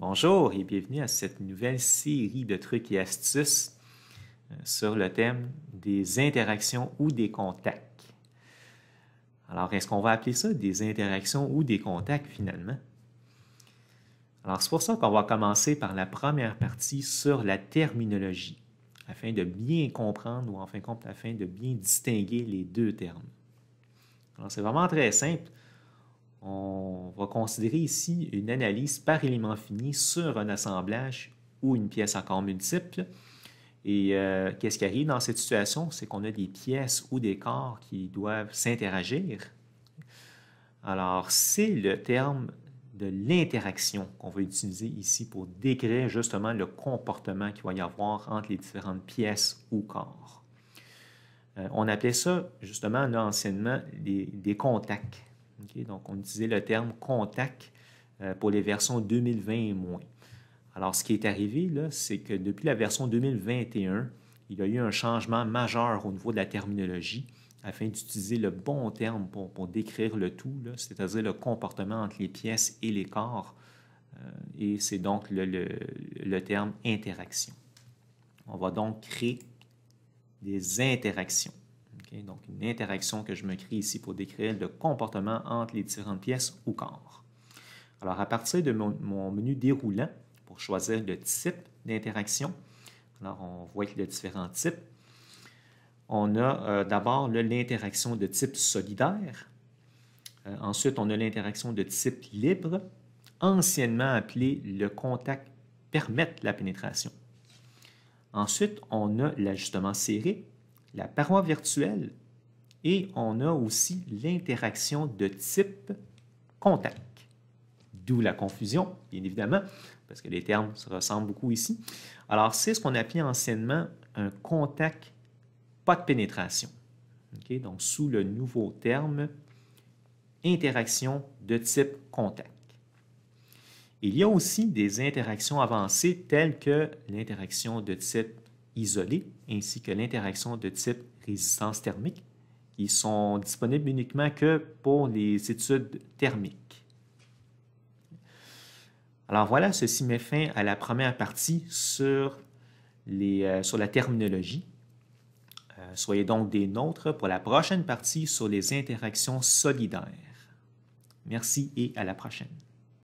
Bonjour et bienvenue à cette nouvelle série de trucs et astuces euh, sur le thème des interactions ou des contacts. Alors, est-ce qu'on va appeler ça des interactions ou des contacts finalement? Alors, c'est pour ça qu'on va commencer par la première partie sur la terminologie, afin de bien comprendre ou en fin de compte, afin de bien distinguer les deux termes. Alors, c'est vraiment très simple on va considérer ici une analyse par élément fini sur un assemblage ou une pièce encore multiple. Et euh, qu'est-ce qui arrive dans cette situation? C'est qu'on a des pièces ou des corps qui doivent s'interagir. Alors, c'est le terme de l'interaction qu'on va utiliser ici pour décrire justement le comportement qu'il va y avoir entre les différentes pièces ou corps. Euh, on appelait ça justement là, anciennement des contacts. Donc, on utilisait le terme contact euh, pour les versions 2020 et moins. Alors, ce qui est arrivé, c'est que depuis la version 2021, il y a eu un changement majeur au niveau de la terminologie afin d'utiliser le bon terme pour, décrire le tout, c'est-à-dire le comportement entre les pièces et les corps. Euh, et c'est donc le terme interaction. On va donc créer des interactions. Donc, une interaction que je me crée ici pour décrire le comportement entre les différentes pièces ou corps. Alors, à partir de mon, menu déroulant, pour choisir le type d'interaction, alors on voit qu'il y a différents types. On a euh, d'abord l'interaction de type solidaire. Euh, ensuite, on a l'interaction de type libre, anciennement appelée le contact permettre la pénétration. Ensuite, on a l'ajustement serré, la paroi virtuelle et on a aussi l'interaction de type contact. D'où la confusion, bien évidemment, parce que les termes se ressemblent beaucoup ici. Alors, c'est ce qu'on appelait anciennement un contact pas de pénétration. Donc, sous le nouveau terme, interaction de type contact. Il y a aussi des interactions avancées telles que l'interaction de type isolés, ainsi que l'interaction de type résistance thermique, qui sont disponibles uniquement que pour les études thermiques. Alors voilà, ceci met fin à la première partie sur, les, euh, sur la terminologie. Euh, soyez donc des nôtres pour la prochaine partie sur les interactions solidaires. Merci et à la prochaine.